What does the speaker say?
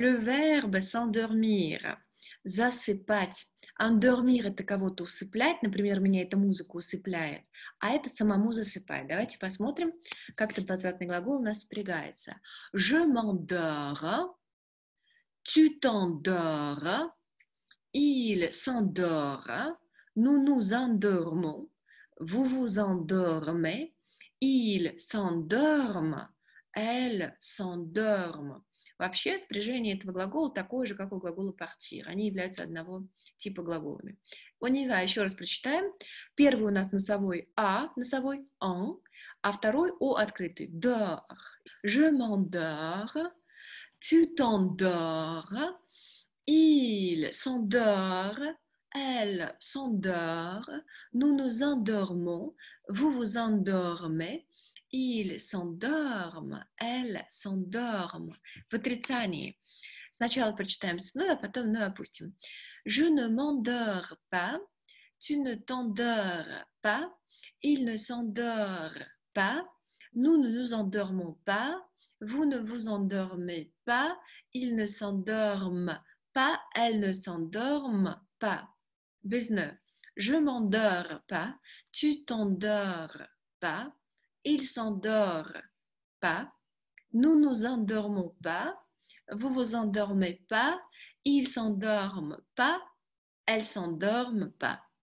Le verbe s'endormir. Засыпать. Андормир – это кого-то усыплять, например, меня эта музыка усыпляет, а это самому засыпает. Давайте посмотрим, как этот возвратный глагол у нас спрягается. Je m'endors, tu t'endors, il s'endort, nous nous endormons, vous vous endormez, il s'endorme, elle s'endorme. Вообще спряжение этого глагола такое же, как у глагола partir. Они являются одного типа глаголами. Онива еще раз прочитаем. Первый у нас носовой а, носовой он, а второй о открытый. Dors. Je m'endors. Tu t'endors. Il s'endort. Elle s'endort. Nous nous endormons. Vous vous endormez. Il s'endorme. Elle s'endorment. В Je ne m'endors pas, tu ne t'endors pas, il ne s'endort pas, nous ne nous endormons pas, vous ne vous endormez pas, ils ne s'endorment pas, Elle ne s'endorment pas. Je Je m'endors pas, tu t'endors pas, il s'endort pas, nous nous endormons pas, vous vous endormez pas, ils s'endorment pas, elles s'endorment pas.